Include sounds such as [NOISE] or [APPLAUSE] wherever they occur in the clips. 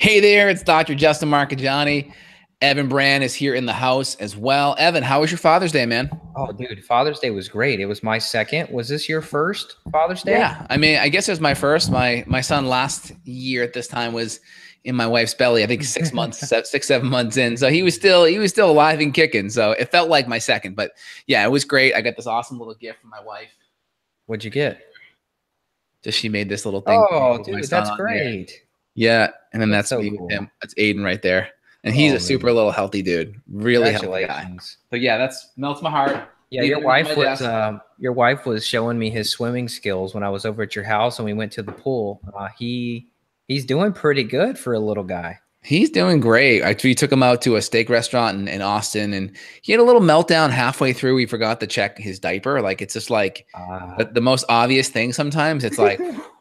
Hey there, it's Dr. Justin Marcajani. Evan Brand is here in the house as well. Evan, how was your Father's Day, man? Oh, dude, Father's Day was great. It was my second. Was this your first Father's Day? Yeah, I mean, I guess it was my first. My my son last year at this time was in my wife's belly. I think six [LAUGHS] months, six seven months in. So he was still he was still alive and kicking. So it felt like my second. But yeah, it was great. I got this awesome little gift from my wife. What'd you get? Just she made this little thing. Oh, dude, that's great. Yeah, and then that's, that's so cool. him. That's Aiden right there, and he's oh, a super little healthy dude. Really healthy guy. But yeah, that's melts my heart. Yeah, your wife was uh, your wife was showing me his swimming skills when I was over at your house and we went to the pool. Uh, he he's doing pretty good for a little guy. He's doing great. I, we took him out to a steak restaurant in, in, Austin, and he had a little meltdown halfway through. We forgot to check his diaper. Like it's just like uh, the, the, most obvious thing. Sometimes it's like [LAUGHS]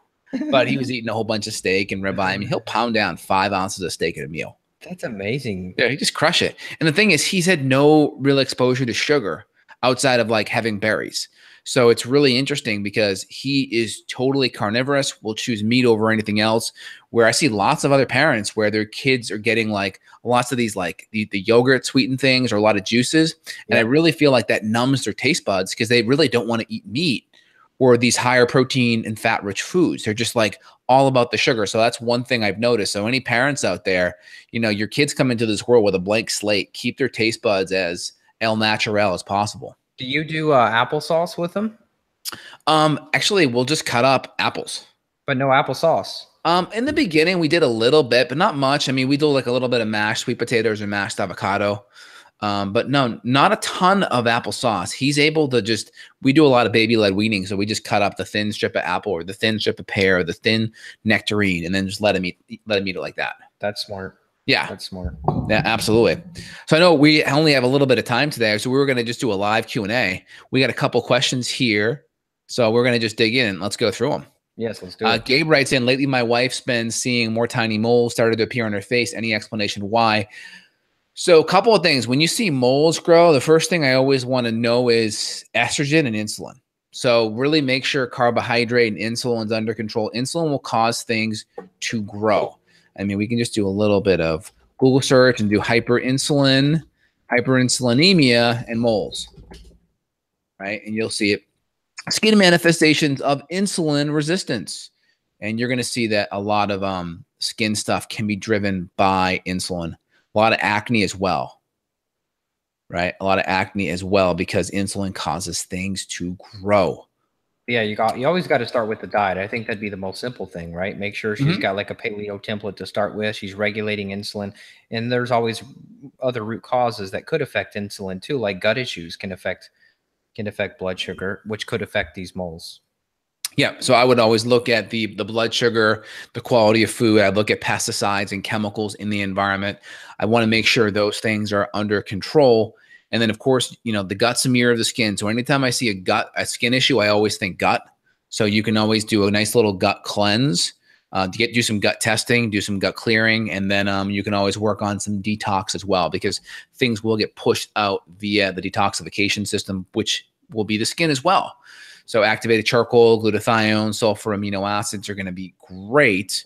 but he was eating a whole bunch of steak and ribeye. I mean, he'll pound down five ounces of steak at a meal. That's amazing. Yeah, he just crush it. And the thing is, he's had no real exposure to sugar outside of like having berries. So it's really interesting because he is totally carnivorous, will choose meat over anything else. Where I see lots of other parents where their kids are getting like lots of these like the, the yogurt sweetened things or a lot of juices. Yeah. And I really feel like that numbs their taste buds because they really don't want to eat meat or these higher protein and fat rich foods. They're just like all about the sugar. So that's one thing I've noticed. So any parents out there, you know, your kids come into this world with a blank slate. Keep their taste buds as el natural as possible. Do you do uh, applesauce with them? Um, actually, we'll just cut up apples. But no applesauce. Um, in the beginning, we did a little bit, but not much. I mean, we do like a little bit of mashed sweet potatoes and mashed avocado. Um, but no, not a ton of applesauce. He's able to just, we do a lot of baby led weaning. So we just cut up the thin strip of apple or the thin strip of pear or the thin nectarine and then just let him eat, let him eat it like that. That's smart. Yeah. That's smart. Yeah, absolutely. So I know we only have a little bit of time today. So we were going to just do a live Q and a, we got a couple questions here. So we're going to just dig in and let's go through them. Yes, let's do uh, it. Uh, Gabe writes in lately, my wife's been seeing more tiny moles started to appear on her face. Any explanation why? So, a couple of things. When you see moles grow, the first thing I always want to know is estrogen and insulin. So, really make sure carbohydrate and insulin's under control. Insulin will cause things to grow. I mean, we can just do a little bit of Google search and do hyperinsulin, hyperinsulinemia, and moles, right? And you'll see it. Skin manifestations of insulin resistance. And you're going to see that a lot of um, skin stuff can be driven by insulin a lot of acne as well, right? A lot of acne as well because insulin causes things to grow. Yeah, you got you always got to start with the diet. I think that'd be the most simple thing, right? Make sure she's mm-hmm. got like a paleo template to start with. She's regulating insulin, and there's always other root causes that could affect insulin too, like gut issues can affect can affect blood sugar, which could affect these moles. Yeah, so I would always look at the the blood sugar, the quality of food. I look at pesticides and chemicals in the environment. I want to make sure those things are under control. And then, of course, you know the gut's a mirror of the skin. So anytime I see a gut a skin issue, I always think gut. So you can always do a nice little gut cleanse. Uh, to get do some gut testing, do some gut clearing, and then um, you can always work on some detox as well because things will get pushed out via the detoxification system, which will be the skin as well. So activated charcoal, glutathione, sulfur amino acids are going to be great.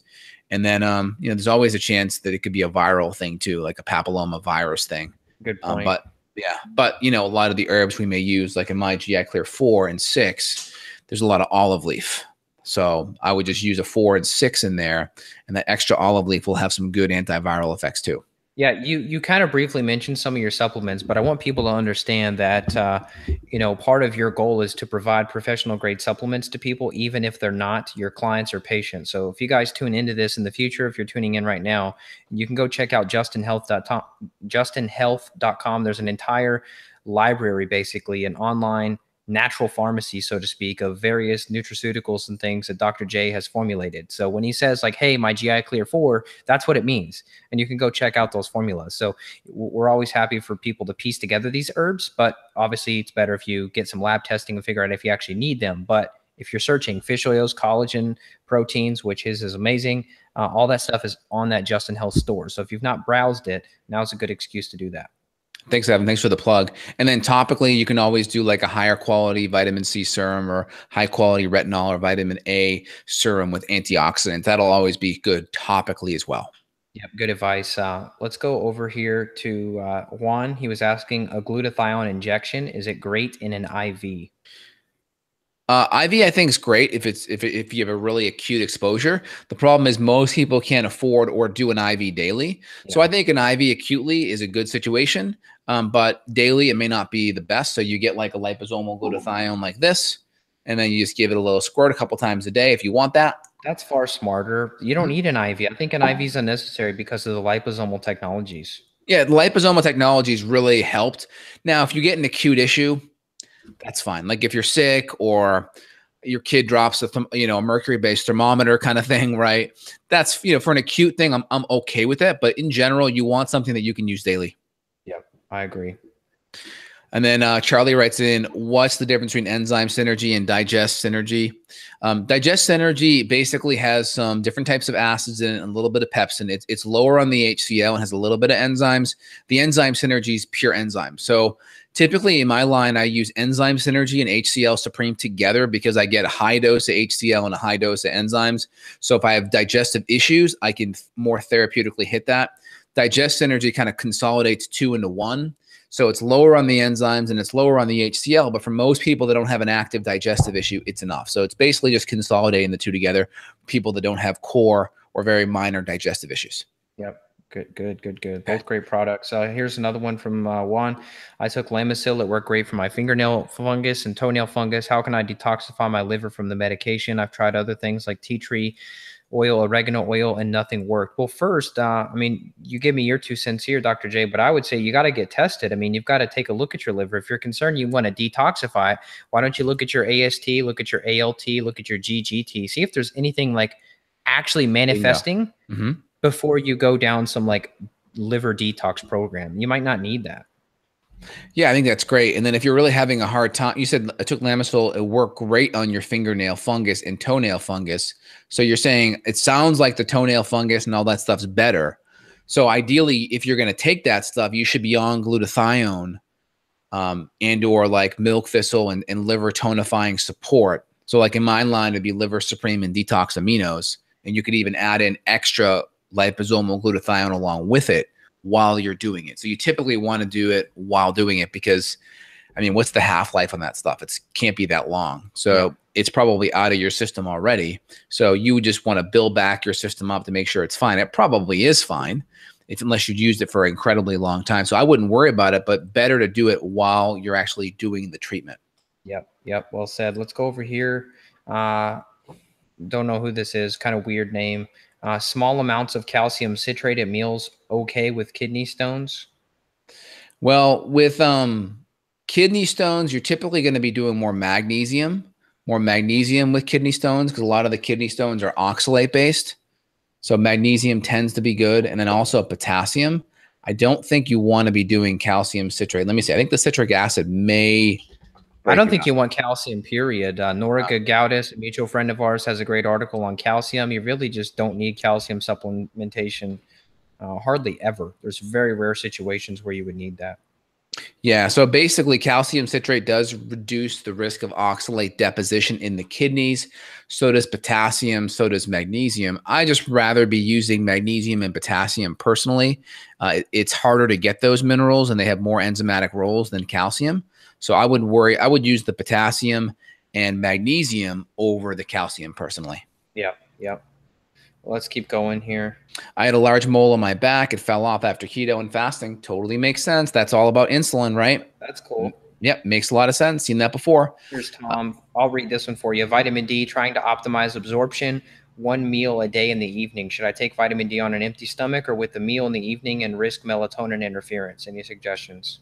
And then, um, you know, there's always a chance that it could be a viral thing too, like a papilloma virus thing. Good um, point. Um, but yeah, but you know, a lot of the herbs we may use, like in my GI Clear four and six, there's a lot of olive leaf. So I would just use a four and six in there, and that extra olive leaf will have some good antiviral effects too. Yeah, you you kind of briefly mentioned some of your supplements, but I want people to understand that uh, you know part of your goal is to provide professional grade supplements to people, even if they're not your clients or patients. So if you guys tune into this in the future, if you're tuning in right now, you can go check out justinhealth.com. Justinhealth.com. There's an entire library, basically, an online natural pharmacy, so to speak, of various nutraceuticals and things that Dr. J has formulated. So when he says like, "Hey, my GI Clear 4," that's what it means, and you can go check out those formulas. So we're always happy for people to piece together these herbs, but obviously it's better if you get some lab testing and figure out if you actually need them. But if you're searching fish oils, collagen, proteins, which his is amazing, uh, all that stuff is on that Justin Health store. So if you've not browsed it, now's a good excuse to do that. Thanks, Evan. Thanks for the plug. And then topically, you can always do like a higher quality vitamin C serum or high quality retinol or vitamin A serum with antioxidant. That'll always be good topically as well. Yep, good advice. Uh, let's go over here to uh, Juan. He was asking a glutathione injection. Is it great in an IV? Uh, IV, I think, is great if it's if if you have a really acute exposure. The problem is most people can't afford or do an IV daily. Yeah. So I think an IV acutely is a good situation, um, but daily it may not be the best. So you get like a liposomal glutathione like this, and then you just give it a little squirt a couple times a day if you want that. That's far smarter. You don't need an IV. I think an IV is unnecessary because of the liposomal technologies. Yeah, liposomal technologies really helped. Now, if you get an acute issue that's fine. Like if you're sick or your kid drops a th- you know a mercury based thermometer kind of thing, right? That's you know for an acute thing, I'm I'm okay with that. But in general, you want something that you can use daily. Yep, I agree. And then uh, Charlie writes in, "What's the difference between enzyme synergy and digest synergy?" Um, digest synergy basically has some different types of acids in it and a little bit of pepsin. It's it's lower on the HCl and has a little bit of enzymes. The enzyme synergy is pure enzyme. So Typically in my line, I use enzyme synergy and HCL Supreme together because I get a high dose of HCL and a high dose of enzymes. So if I have digestive issues, I can more therapeutically hit that. Digest synergy kind of consolidates two into one. So it's lower on the enzymes and it's lower on the HCL. But for most people that don't have an active digestive issue, it's enough. So it's basically just consolidating the two together, people that don't have core or very minor digestive issues. Yep. Good, good, good, good. Both great products. Uh, here's another one from uh, Juan. I took Lamisil. It worked great for my fingernail fungus and toenail fungus. How can I detoxify my liver from the medication? I've tried other things like tea tree oil, oregano oil, and nothing worked. Well, first, uh, I mean, you give me your two cents here, Dr. J, but I would say you got to get tested. I mean, you've got to take a look at your liver. If you're concerned you want to detoxify it, why don't you look at your AST, look at your ALT, look at your GGT, see if there's anything like actually manifesting. Yeah. Mm-hmm before you go down some like liver detox program. You might not need that. Yeah, I think that's great. And then if you're really having a hard time, you said I took Lamisil, it worked great on your fingernail fungus and toenail fungus. So you're saying it sounds like the toenail fungus and all that stuff's better. So ideally, if you're going to take that stuff, you should be on glutathione um, and or like milk thistle and, and liver tonifying support. So like in my line, it'd be liver supreme and detox aminos. And you could even add in extra liposomal glutathione along with it while you're doing it. So you typically want to do it while doing it because I mean, what's the half life on that stuff? It can't be that long. So it's probably out of your system already. So you just want to build back your system up to make sure it's fine. It probably is fine. If, unless you've used it for an incredibly long time. So I wouldn't worry about it, but better to do it while you're actually doing the treatment. Yep. Yep. Well said. Let's go over here. Uh, don't know who this is. Kind of weird name. Uh, small amounts of calcium citrate at meals okay with kidney stones? Well, with um, kidney stones, you're typically going to be doing more magnesium, more magnesium with kidney stones because a lot of the kidney stones are oxalate based. So magnesium tends to be good, and then also potassium. I don't think you want to be doing calcium citrate. Let me see. I think the citric acid may I don't think out. you want calcium, period. Uh, Norica Gaudis, a mutual friend of ours, has a great article on calcium. You really just don't need calcium supplementation uh, hardly ever. There's very rare situations where you would need that. Yeah. So basically, calcium citrate does reduce the risk of oxalate deposition in the kidneys. So does potassium. So does magnesium. I just rather be using magnesium and potassium personally. Uh, it's harder to get those minerals and they have more enzymatic roles than calcium. So I would worry. I would use the potassium and magnesium over the calcium personally. Yep. Yep. let's keep going here. I had a large mole on my back. It fell off after keto and fasting. Totally makes sense. That's all about insulin, right? That's cool. Yep, makes a lot of sense. Seen that before. Here's Tom. Uh, I'll read this one for you. Vitamin D, trying to optimize absorption. One meal a day in the evening. Should I take vitamin D on an empty stomach or with the meal in the evening and risk melatonin interference? Any suggestions?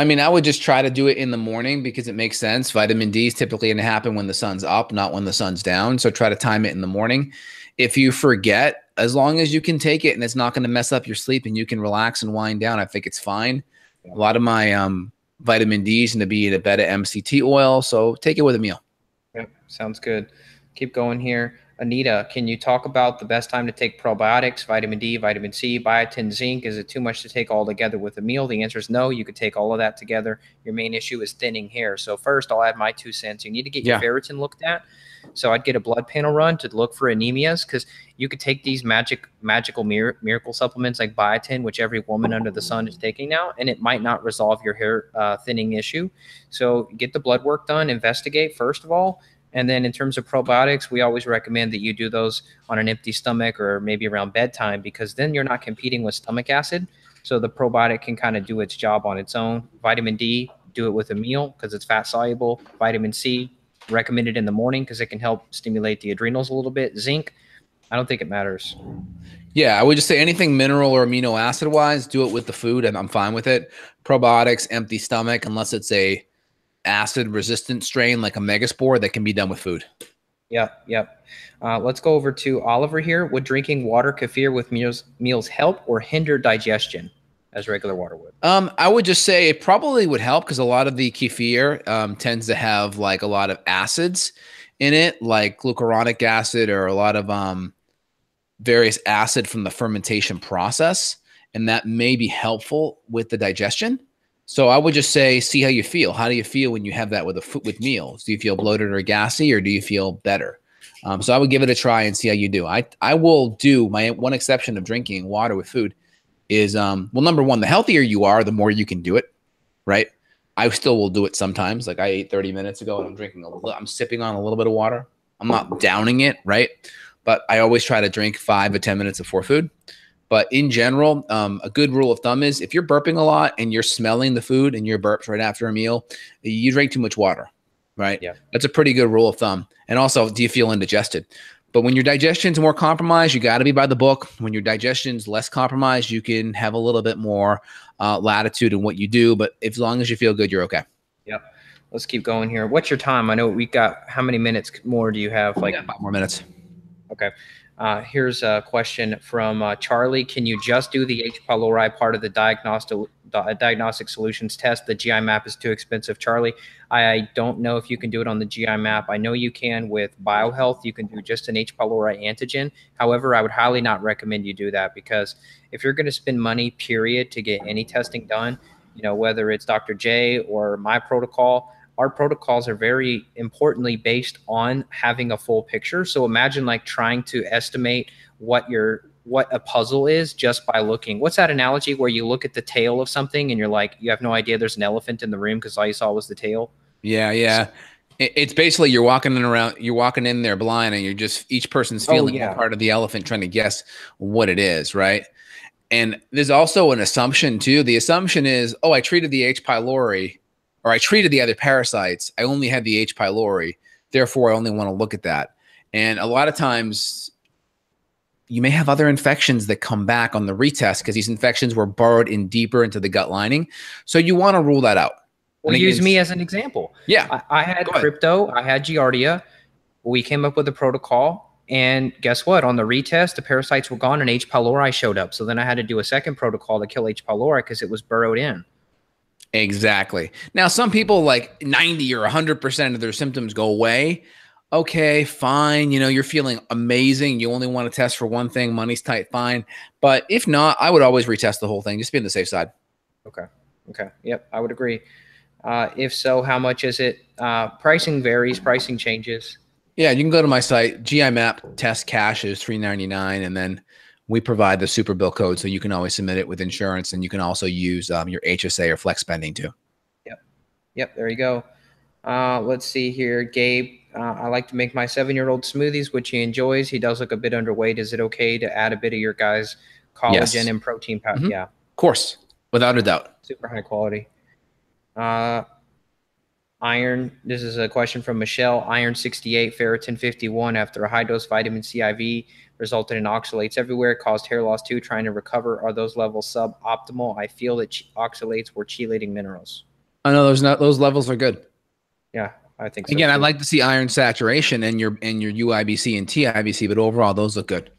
I mean, I would just try to do it in the morning because it makes sense. Vitamin D is typically going to happen when the sun's up, not when the sun's down. So try to time it in the morning. If you forget, as long as you can take it and it's not going to mess up your sleep and you can relax and wind down, I think it's fine. A lot of my um, vitamin D is going to be in a beta MCT oil. So take it with a meal. Yep. Sounds good. Keep going here. Anita, can you talk about the best time to take probiotics, vitamin D, vitamin C, biotin, zinc? Is it too much to take all together with a meal? The answer is no. You could take all of that together. Your main issue is thinning hair. So first, I'll add my two cents. You need to get yeah. your ferritin looked at. So I'd get a blood panel run to look for anemias because you could take these magic magical mir- miracle supplements like biotin, which every woman under the sun is taking now, and it might not resolve your hair uh, thinning issue. So get the blood work done. Investigate first of all and then in terms of probiotics, we always recommend that you do those on an empty stomach or maybe around bedtime because then you're not competing with stomach acid. So the probiotic can kind of do its job on its own. Vitamin D, do it with a meal because it's fat soluble. Vitamin C, recommended in the morning because it can help stimulate the adrenals a little bit. Zinc, I don't think it matters. Yeah, I would just say anything mineral or amino acid wise, do it with the food and I'm fine with it. Probiotics, empty stomach, unless it's a acid resistant strain like a megaspore that can be done with food. Yep, yep. Uh, let's go over to Oliver here. Would drinking water kefir with meals meals help or hinder digestion as regular water would? Um, I would just say it probably would help because a lot of the kefir um, tends to have like a lot of acids in it, like glucuronic acid or a lot of um, various acid from the fermentation process, and that may be helpful with the digestion. So I would just say, see how you feel. How do you feel when you have that with a foot with meals? Do you feel bloated or gassy, or do you feel better? Um, so I would give it a try and see how you do. I I will do my one exception of drinking water with food is um, well, number one, the healthier you are, the more you can do it, right? I still will do it sometimes. Like I ate 30 minutes ago and I'm drinking a little, I'm sipping on a little bit of water. I'm not downing it, right? But I always try to drink five or 10 minutes before food. But in general, um, a good rule of thumb is if you're burping a lot and you're smelling the food and your burps right after a meal, you drink too much water, right? Yeah. That's a pretty good rule of thumb. And also, do you feel indigested? But when your digestion's more compromised, you got to be by the book. When your digestion's less compromised, you can have a little bit more uh, latitude in what you do. But as long as you feel good, you're okay. Yep. Let's keep going here. What's your time? I know we got how many minutes more do you have? Like five more minutes. Okay. Uh, here's a question from uh, Charlie. Can you just do the H. pylori part of the diagnostic, diagnostic solutions test? The GI map is too expensive. Charlie, I don't know if you can do it on the GI map. I know you can with BioHealth. You can do just an H. pylori antigen. However, I would highly not recommend you do that because if you're going to spend money, period, to get any testing done, you know, whether it's Dr. J or my protocol, our protocols are very importantly based on having a full picture. So imagine like trying to estimate what your what a puzzle is just by looking. What's that analogy where you look at the tail of something and you're like, you have no idea there's an elephant in the room because all you saw was the tail? Yeah, yeah. So, it's basically you're walking in around, you're walking in there blind, and you're just each person's oh, feeling oh, yeah. part of the elephant, trying to guess what it is, right? And there's also an assumption too. The assumption is, oh, I treated the H. pylori, or I treated the other parasites. I only had the H. pylori. Therefore, I only want to look at that. And a lot of times, you may have other infections that come back on the retest because these infections were burrowed in deeper into the gut lining. So you want to rule that out. Well, and use me as an example. Yeah. I, I had crypto, I had Giardia. We came up with a protocol. And guess what? On the retest, the parasites were gone and H. pylori showed up. So then I had to do a second protocol to kill H. pylori because it was burrowed in. Exactly. Now, some people like 90 or 100% of their symptoms go away. Okay, fine. You know, you're feeling amazing. You only want to test for one thing. Money's tight. Fine. But if not, I would always retest the whole thing. Just be on the safe side. Okay. Okay. Yep. I would agree. Uh, if so, how much is it? Uh, pricing varies. Pricing changes. Yeah. You can go to my site, GI Map test cash is 399 And then we provide the super bill code so you can always submit it with insurance and you can also use um, your HSA or flex spending too. Yep. Yep. There you go. Uh, let's see here. Gabe, uh, I like to make my seven year old smoothies, which he enjoys. He does look a bit underweight. Is it okay to add a bit of your guys' collagen yes. and protein powder? Mm-hmm. Yeah. Of course. Without a doubt. Super high quality. Uh, iron. This is a question from Michelle. Iron 68, ferritin 51 after a high dose vitamin C IV resulted in oxalates everywhere, caused hair loss too. Trying to recover, are those levels suboptimal? I feel that oxalates were chelating minerals. I know those not those levels are good. Yeah, I think. So Again, too. I'd like to see iron saturation and your and your UIBC and TIBC, but overall those look good.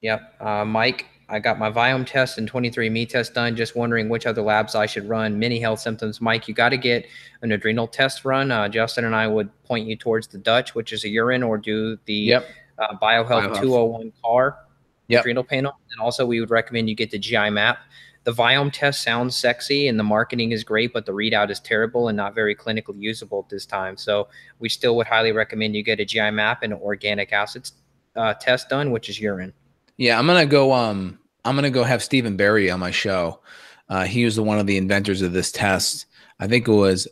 Yep, uh, Mike. I got my Viome test and 23andMe test done. Just wondering which other labs I should run. Many health symptoms, Mike. You got to get an adrenal test run. Uh, Justin and I would point you towards the Dutch, which is a urine, or do the yep uh, BioHealth, 201 CAR yep. adrenal panel. And also, we would recommend you get the GI map. The Viome test sounds sexy and the marketing is great, but the readout is terrible and not very clinically usable at this time. So, we still would highly recommend you get a GI map and an organic acids uh, test done, which is urine. Yeah, I'm gonna go. Um, I'm gonna go have Stephen Barry on my show. Uh, he was the one of the inventors of this test. I think it was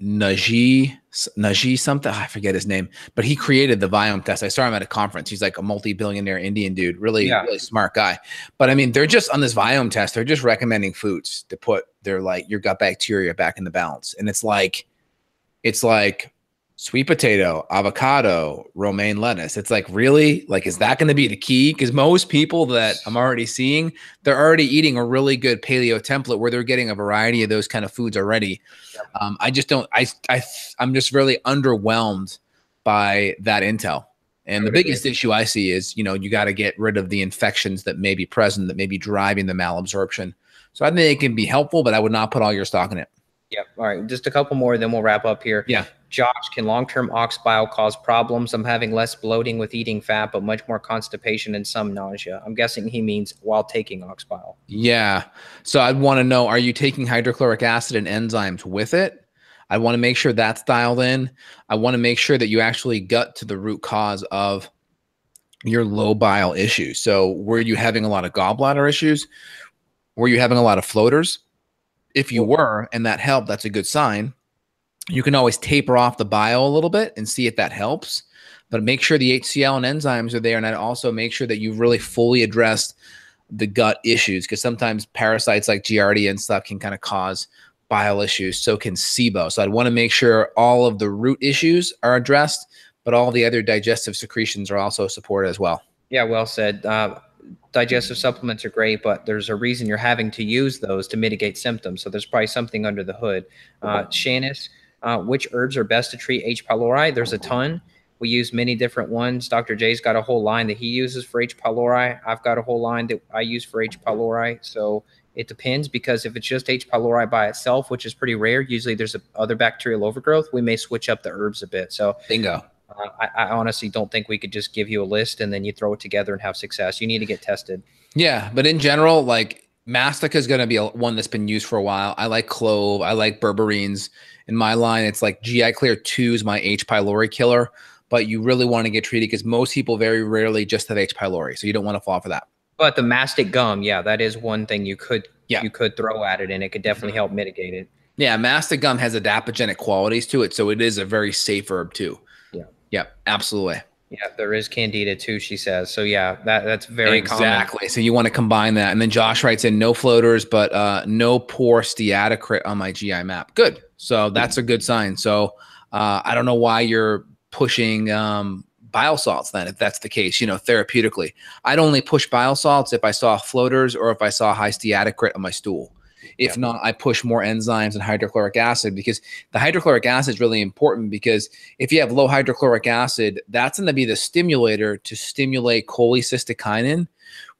Najee Najee something I forget his name, but he created the Viome test. I saw him at a conference. He's like a multi-billionaire Indian dude, really yeah. really smart guy. But I mean, they're just on this Viome test. They're just recommending foods to put their like your gut bacteria back in the balance, and it's like, it's like sweet potato, avocado, romaine lettuce. It's like, really? Like, is that going to be the key? Because most people that I'm already seeing, they're already eating a really good paleo template where they're getting a variety of those kind of foods already. Um, I just don't, I, I, I'm just really underwhelmed by that intel. And the biggest issue I see is, you know, you got to get rid of the infections that may be present, that may be driving the malabsorption. So I think it can be helpful, but I would not put all your stock in it. Yep. All right. Just a couple more, then we'll wrap up here. Yeah. Josh, can long term ox bile cause problems? I'm having less bloating with eating fat, but much more constipation and some nausea. I'm guessing he means while taking ox bile. Yeah. So I'd want to know are you taking hydrochloric acid and enzymes with it? I want to make sure that's dialed in. I want to make sure that you actually gut to the root cause of your low bile issue. So, were you having a lot of gallbladder issues? Were you having a lot of floaters? If you were, and that helped, that's a good sign you can always taper off the bile a little bit and see if that helps. But make sure the HCl and enzymes are there, and I'd also make sure that you've really fully addressed the gut issues because sometimes parasites like Giardia and stuff can kind of cause bile issues. So can SIBO. So I'd want to make sure all of the root issues are addressed, but all the other digestive secretions are also supported as well. Yeah, well said. Uh, digestive supplements are great, but there's a reason you're having to use those to mitigate symptoms. So there's probably something under the hood. Uh, uh, which herbs are best to treat H. pylori? There's a ton. We use many different ones. Dr. J's got a whole line that he uses for H. pylori. I've got a whole line that I use for H. pylori. So it depends because if it's just H. pylori by itself, which is pretty rare, usually there's a, other bacterial overgrowth. We may switch up the herbs a bit. So bingo. Uh, I, I honestly don't think we could just give you a list and then you throw it together and have success. You need to get tested. Yeah, but in general, like mastica is going to be a, one that's been used for a while. I like clove. I like berberines in my line, it's like GI Clear 2 is my H. pylori killer, but you really want to get treated because most people very rarely just have H. pylori. So you don't want to fall for that. But the mastic gum, yeah, that is one thing you could yeah. you could throw at it and it could definitely help mitigate it. Yeah, mastic gum has adaptogenic qualities to it, so it is a very safe herb too. Yeah. Yeah, absolutely. Yeah, there is candida too, she says. So yeah, that that's very exactly. Common. So you want to combine that, and then Josh writes in no floaters, but uh, no poor steatocrit on my GI map. Good, so that's a good sign. So uh, I don't know why you're pushing um, bile salts then, if that's the case, you know, therapeutically. I'd only push bile salts if I saw floaters or if I saw high steatocrit on my stool. If yeah. not, I push more enzymes and hydrochloric acid because the hydrochloric acid is really important because if you have low hydrochloric acid, that's going to be the stimulator to stimulate cholecystokinin,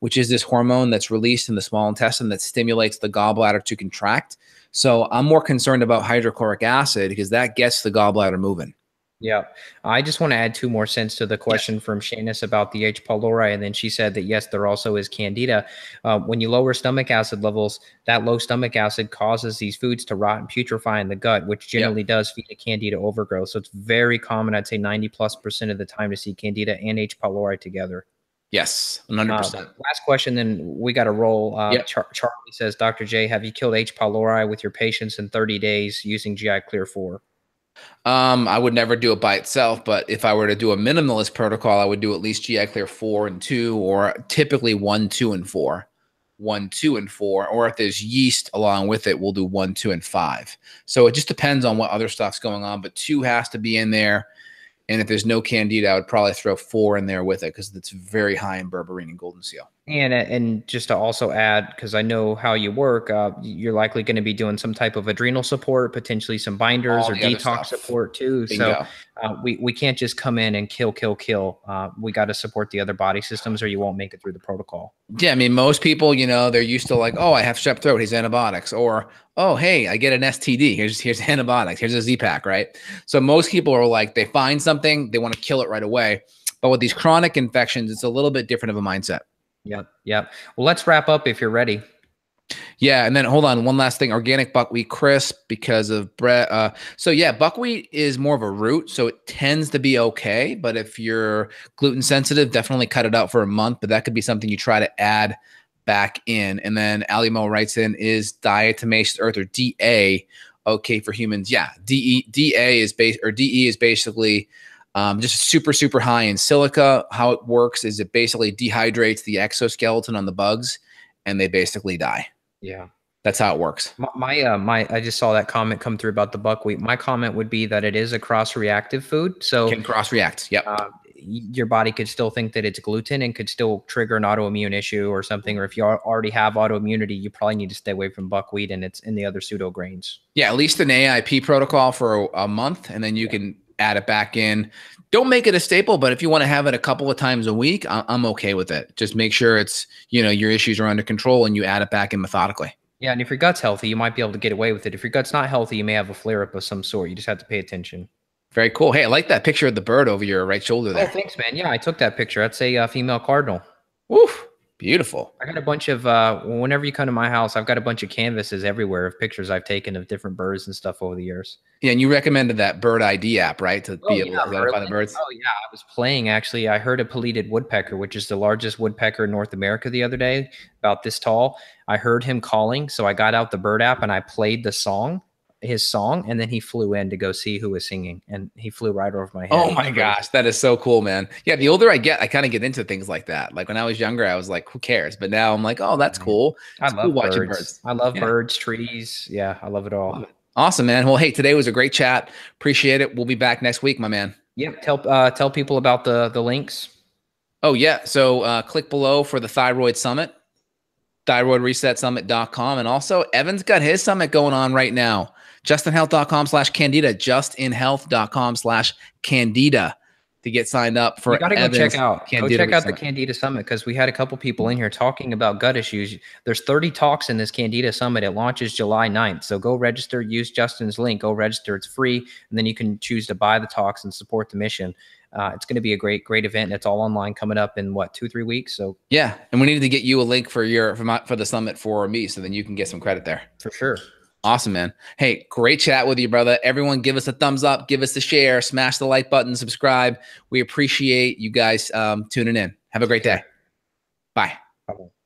which is this hormone that's released in the small intestine that stimulates the gallbladder to contract. So I'm more concerned about hydrochloric acid because that gets the gallbladder moving. Yeah. I just want to add two more cents to the question yes. from Shanice about the H. pylori. And then she said that, yes, there also is candida. Uh, when you lower stomach acid levels, that low stomach acid causes these foods to rot and putrefy in the gut, which generally yep. does feed a candida overgrowth. So it's very common, I'd say 90 plus percent of the time, to see candida and H. pylori together. Yes, 100%. Uh, um, last question, then we got to roll. Uh, yep. Char- Charlie says, Dr. J, have you killed H. pylori with your patients in 30 days using GI Clear 4? Um, I would never do it by itself, but if I were to do a minimalist protocol, I would do at least GI clear four and two, or typically one, two, and four. One, two, and four, or if there's yeast along with it, we'll do one, two, and five. So it just depends on what other stuff's going on, but two has to be in there. And if there's no candida, I would probably throw four in there with it because it's very high in berberine and golden seal. And and just to also add, because I know how you work, uh, you're likely going to be doing some type of adrenal support, potentially some binders All or detox support too. Bingo. So uh, we we can't just come in and kill, kill, kill. Uh, we got to support the other body systems, or you won't make it through the protocol. Yeah, I mean, most people, you know, they're used to like, oh, I have strep throat, here's antibiotics, or oh, hey, I get an STD, here's here's [LAUGHS] antibiotics, here's a Z pack, right? So most people are like, they find something, they want to kill it right away. But with these chronic infections, it's a little bit different of a mindset. Yep. Yep. Well, let's wrap up if you're ready. Yeah, and then hold on, one last thing: organic buckwheat crisp because of bread. Uh, so yeah, buckwheat is more of a root, so it tends to be okay. But if you're gluten sensitive, definitely cut it out for a month. But that could be something you try to add back in. And then Alimo writes in: is diatomaceous earth or DA okay for humans? Yeah, DE, DA is base or DE is basically um, just super, super high in silica. How it works is it basically dehydrates the exoskeleton on the bugs, and they basically die. Yeah, that's how it works. My my, uh, my I just saw that comment come through about the buckwheat. My comment would be that it is a cross-reactive food, so can cross-react. Yep. Uh, your body could still think that it's gluten and could still trigger an autoimmune issue or something. Or if you already have autoimmunity, you probably need to stay away from buckwheat and it's in the other pseudo grains. Yeah, at least an AIP protocol for a, a month, and then you yeah. can add it back in. Don't make it a staple, but if you want to have it a couple of times a week, I'm okay with it. Just make sure it's, you know, your issues are under control and you add it back in methodically. Yeah, and if your gut's healthy, you might be able to get away with it. If your gut's not healthy, you may have a flare up of some sort. You just have to pay attention. Very cool. Hey, I like that picture of the bird over your right shoulder oh, there. Oh, thanks, man. Yeah, I took that picture. That's a uh, female cardinal. Woof. Beautiful. I got a bunch of uh whenever you come to my house, I've got a bunch of canvases everywhere of pictures I've taken of different birds and stuff over the years. Yeah, and you recommended that bird ID app, right? To oh, be able yeah, to identify the birds. Oh yeah, I was playing actually. I heard a pelleted woodpecker, which is the largest woodpecker in North America the other day, about this tall. I heard him calling, so I got out the bird app and I played the song his song and then he flew in to go see who was singing and he flew right over my oh head. Oh my gosh, that is so cool, man. Yeah, the older I get, I kind of get into things like that. Like when I was younger, I was like, who cares? But now I'm like, oh, that's cool. It's I love cool birds. watching birds. I love yeah. birds, trees. Yeah, I love it all. Awesome, man. Well, hey, today was a great chat. Appreciate it. We'll be back next week, my man. Yeah, tell uh, tell people about the the links. Oh yeah, so uh, click below for the thyroid summit, thyroidresetsummit.com, and also Evan's got his summit going on right now justinhealth.com slash candida, justinhealth.com slash candida to get signed up for. You gotta go check out Candida go check out the Candida Summit because we had a couple people in here talking about gut issues. There's 30 talks in this Candida Summit. It launches July 9th. So go register, use Justin's link, go register. It's free. And then you can choose to buy the talks and support the mission. Uh, it's going to be a great, great event, it's all online coming up in what two, three weeks. So yeah, and we needed to get you a link for your for my, for the summit for me, so then you can get some credit there for sure. Awesome, man. Hey, great chat with you, brother. Everyone, give us a thumbs up, give us a share, smash the like button, subscribe. We appreciate you guys um, tuning in. Have a great day. Bye. Bye.